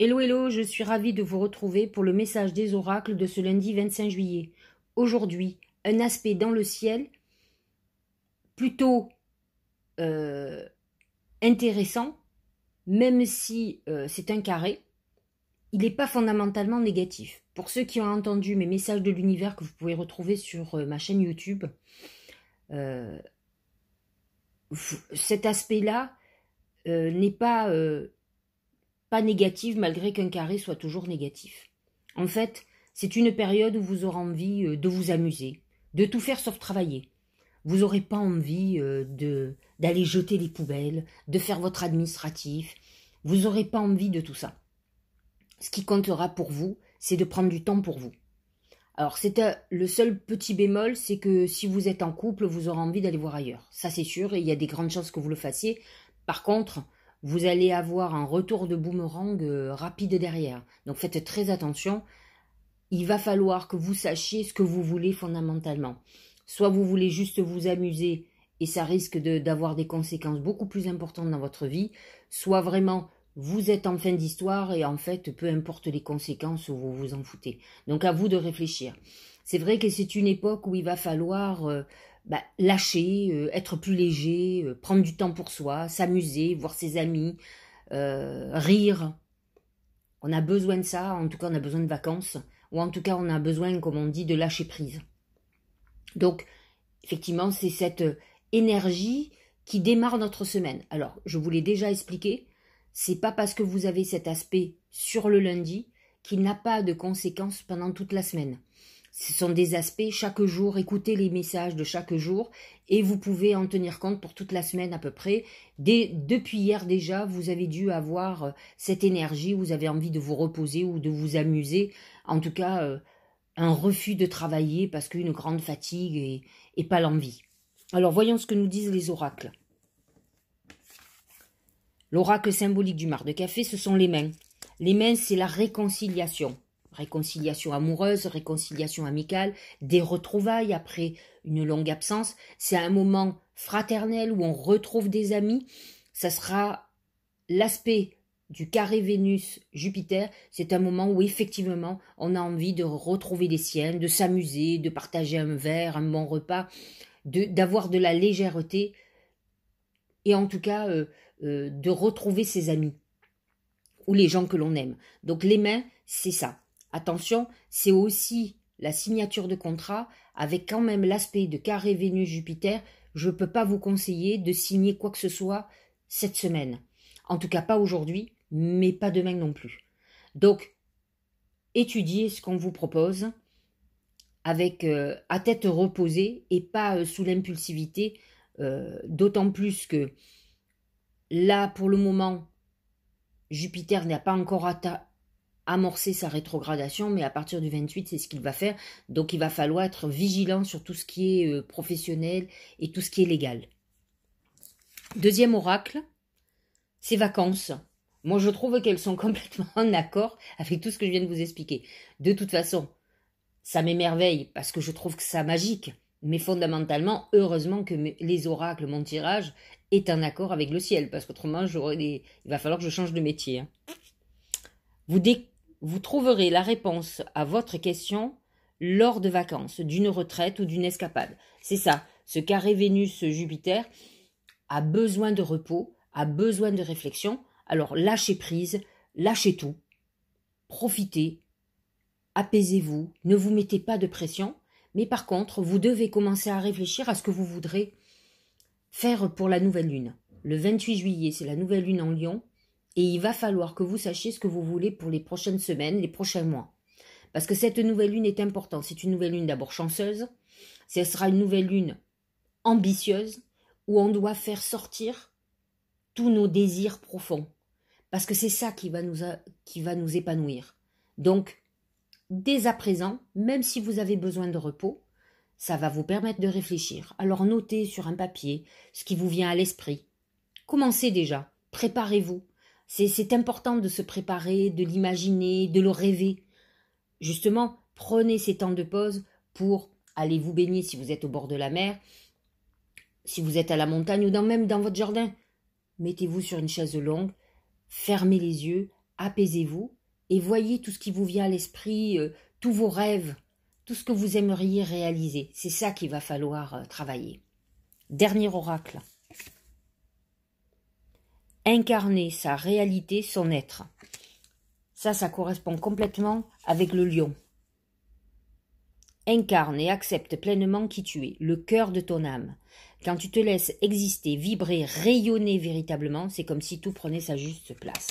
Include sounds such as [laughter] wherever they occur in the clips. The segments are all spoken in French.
Hello hello, je suis ravie de vous retrouver pour le message des oracles de ce lundi 25 juillet. Aujourd'hui, un aspect dans le ciel plutôt euh, intéressant, même si euh, c'est un carré, il n'est pas fondamentalement négatif. Pour ceux qui ont entendu mes messages de l'univers que vous pouvez retrouver sur euh, ma chaîne YouTube, cet aspect-là n'est pas pas négative malgré qu'un carré soit toujours négatif. En fait, c'est une période où vous aurez envie euh, de vous amuser, de tout faire sauf travailler. Vous n'aurez pas envie euh, de d'aller jeter les poubelles, de faire votre administratif. Vous n'aurez pas envie de tout ça. Ce qui comptera pour vous, c'est de prendre du temps pour vous. Alors, c'est euh, le seul petit bémol, c'est que si vous êtes en couple, vous aurez envie d'aller voir ailleurs. Ça, c'est sûr, et il y a des grandes chances que vous le fassiez. Par contre, vous allez avoir un retour de boomerang euh, rapide derrière. Donc faites très attention. Il va falloir que vous sachiez ce que vous voulez fondamentalement. Soit vous voulez juste vous amuser et ça risque d'avoir des conséquences beaucoup plus importantes dans votre vie, soit vraiment vous êtes en fin d'histoire et en fait, peu importe les conséquences, vous vous en foutez. Donc à vous de réfléchir. C'est vrai que c'est une époque où il va falloir... Euh, bah, lâcher, euh, être plus léger, euh, prendre du temps pour soi, s'amuser, voir ses amis, euh, rire. On a besoin de ça, en tout cas on a besoin de vacances, ou en tout cas on a besoin, comme on dit, de lâcher prise. Donc, effectivement, c'est cette énergie qui démarre notre semaine. Alors, je vous l'ai déjà expliqué, c'est pas parce que vous avez cet aspect sur le lundi qu'il n'a pas de conséquences pendant toute la semaine. Ce sont des aspects chaque jour, écoutez les messages de chaque jour et vous pouvez en tenir compte pour toute la semaine à peu près. depuis hier déjà, vous avez dû avoir euh, cette énergie, vous avez envie de vous reposer ou de vous amuser. En tout cas, euh, un refus de travailler parce qu'une grande fatigue et, et pas l'envie. Alors voyons ce que nous disent les oracles. L'oracle symbolique du mar de café, ce sont les mains. Les mains, c'est la réconciliation réconciliation amoureuse, réconciliation amicale, des retrouvailles après une longue absence. C'est un moment fraternel où on retrouve des amis. Ça sera l'aspect du carré Vénus-Jupiter. C'est un moment où effectivement on a envie de retrouver des siennes, de s'amuser, de partager un verre, un bon repas, d'avoir de, la légèreté et en tout cas euh, euh, de retrouver ses amis ou les gens que l'on aime. Donc les mains, c'est ça. Attention, c'est aussi la signature de contrat avec quand même l'aspect de carré Vénus-Jupiter. Je ne peux pas vous conseiller de signer quoi que ce soit cette semaine. En tout cas, pas aujourd'hui, mais pas demain non plus. Donc, étudiez ce qu'on vous propose avec euh, à tête reposée et pas euh, sous l'impulsivité, euh, d'autant plus que là, pour le moment, Jupiter n'a pas encore atteint amorcer sa rétrogradation, mais à partir du 28, c'est ce qu'il va faire. Donc il va falloir être vigilant sur tout ce qui est euh, professionnel et tout ce qui est légal. Deuxième oracle, ces vacances. Moi, je trouve qu'elles sont [laughs] complètement en accord avec tout ce que je viens de vous expliquer. De toute façon, ça m'émerveille parce que je trouve que ça magique. Mais fondamentalement, heureusement que les oracles, mon tirage, est en accord avec le ciel, parce qu'autrement, des... il va falloir que je change de métier. Hein. Vous, dé... Vous trouverez la réponse à votre question lors de vacances, d'une retraite ou d'une escapade. C'est ça, ce carré Vénus-Jupiter a besoin de repos, a besoin de réflexion. Alors lâchez prise, lâchez tout, profitez, apaisez-vous, ne vous mettez pas de pression, mais par contre, vous devez commencer à réfléchir à ce que vous voudrez faire pour la nouvelle lune. Le 28 juillet, c'est la nouvelle lune en Lyon, et il va falloir que vous sachiez ce que vous voulez pour les prochaines semaines, les prochains mois. Parce que cette nouvelle lune est importante. C'est une nouvelle lune d'abord chanceuse. Ce sera une nouvelle lune ambitieuse où on doit faire sortir tous nos désirs profonds. Parce que c'est ça qui va, nous qui va nous épanouir. Donc, dès à présent, même si vous avez besoin de repos, ça va vous permettre de réfléchir. Alors notez sur un papier ce qui vous vient à l'esprit. Commencez déjà, préparez-vous, c'est important de se préparer, de l'imaginer, de le rêver. Justement, prenez ces temps de pause pour aller vous baigner si vous êtes au bord de la mer, si vous êtes à la montagne ou même dans votre jardin. Mettez-vous sur une chaise longue, fermez les yeux, apaisez-vous et voyez tout ce qui vous vient à l'esprit, euh, tous vos rêves, tout ce que vous aimeriez réaliser. C'est ça qu'il va falloir euh, travailler. Dernier oracle incarner sa réalité, son être. Ça, ça correspond complètement avec le lion. Incarne et accepte pleinement qui tu es, le cœur de ton âme. Quand tu te laisses exister, vibrer, rayonner véritablement, c'est comme si tout prenait sa juste place.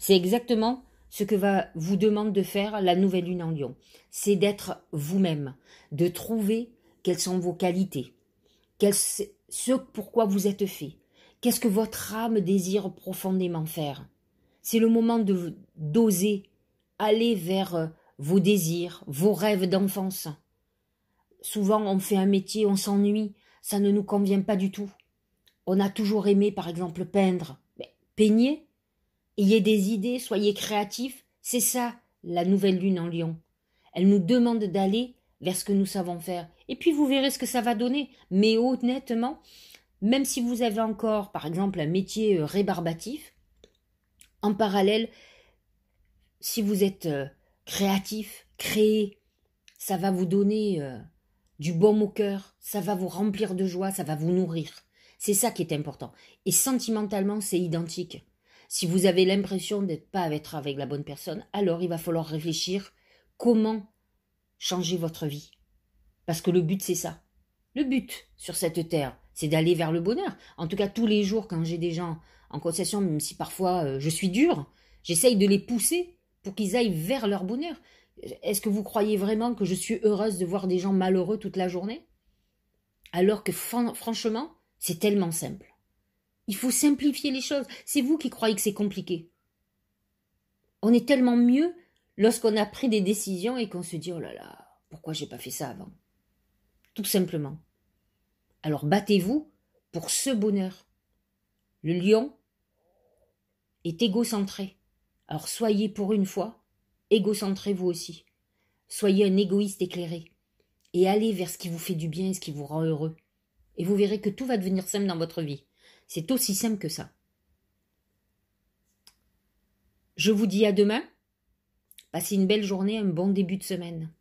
C'est exactement ce que va vous demande de faire la nouvelle lune en lion. C'est d'être vous-même, de trouver quelles sont vos qualités, ce pourquoi vous êtes fait, Qu'est-ce que votre âme désire profondément faire C'est le moment de d'oser aller vers euh, vos désirs, vos rêves d'enfance. Souvent on fait un métier, on s'ennuie, ça ne nous convient pas du tout. On a toujours aimé par exemple peindre. peignez, ayez des idées, soyez créatifs, c'est ça la nouvelle lune en lion. Elle nous demande d'aller vers ce que nous savons faire. Et puis vous verrez ce que ça va donner. Mais honnêtement, même si vous avez encore, par exemple, un métier euh, rébarbatif, en parallèle, si vous êtes euh, créatif, créé, ça va vous donner euh, du bon au cœur, ça va vous remplir de joie, ça va vous nourrir. C'est ça qui est important. Et sentimentalement, c'est identique. Si vous avez l'impression d'être pas être avec la bonne personne, alors il va falloir réfléchir comment changer votre vie. Parce que le but, c'est ça. Le but sur cette terre, c'est d'aller vers le bonheur. En tout cas, tous les jours, quand j'ai des gens en concession, même si parfois euh, je suis dure, j'essaye de les pousser pour qu'ils aillent vers leur bonheur. Est-ce que vous croyez vraiment que je suis heureuse de voir des gens malheureux toute la journée Alors que franchement, c'est tellement simple. Il faut simplifier les choses. C'est vous qui croyez que c'est compliqué. On est tellement mieux lorsqu'on a pris des décisions et qu'on se dit oh là là, pourquoi j'ai pas fait ça avant Tout simplement. Alors battez-vous pour ce bonheur. Le lion est égocentré. Alors soyez pour une fois égocentré vous aussi. Soyez un égoïste éclairé et allez vers ce qui vous fait du bien et ce qui vous rend heureux. Et vous verrez que tout va devenir simple dans votre vie. C'est aussi simple que ça. Je vous dis à demain. Passez une belle journée, un bon début de semaine.